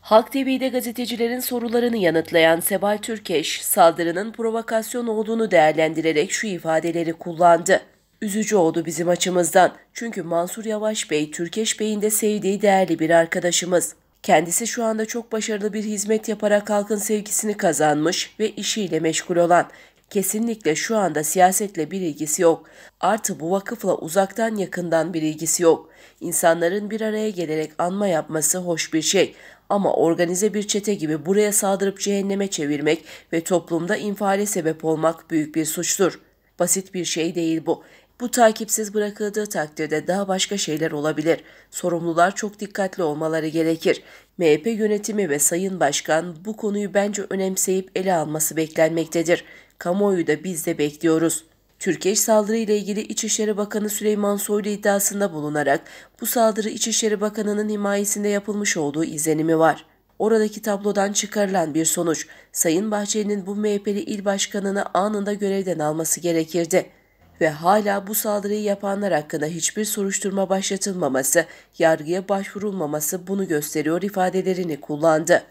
Halk TV'de gazetecilerin sorularını yanıtlayan Sebal Türkeş, saldırının provokasyon olduğunu değerlendirerek şu ifadeleri kullandı. Üzücü oldu bizim açımızdan. Çünkü Mansur Yavaş Bey, Türkeş Bey'in de sevdiği değerli bir arkadaşımız. Kendisi şu anda çok başarılı bir hizmet yaparak halkın sevgisini kazanmış ve işiyle meşgul olan, kesinlikle şu anda siyasetle bir ilgisi yok. Artı bu vakıfla uzaktan yakından bir ilgisi yok. İnsanların bir araya gelerek anma yapması hoş bir şey ama organize bir çete gibi buraya saldırıp cehenneme çevirmek ve toplumda infale sebep olmak büyük bir suçtur. Basit bir şey değil bu. Bu takipsiz bırakıldığı takdirde daha başka şeyler olabilir. Sorumlular çok dikkatli olmaları gerekir. MHP yönetimi ve Sayın Başkan bu konuyu bence önemseyip ele alması beklenmektedir. Kamuoyu da biz de bekliyoruz. Türkeş saldırı ile ilgili İçişleri Bakanı Süleyman Soylu iddiasında bulunarak bu saldırı İçişleri Bakanı'nın himayesinde yapılmış olduğu izlenimi var. Oradaki tablodan çıkarılan bir sonuç, Sayın Bahçeli'nin bu MHP'li il başkanını anında görevden alması gerekirdi ve hala bu saldırıyı yapanlar hakkında hiçbir soruşturma başlatılmaması, yargıya başvurulmaması bunu gösteriyor ifadelerini kullandı.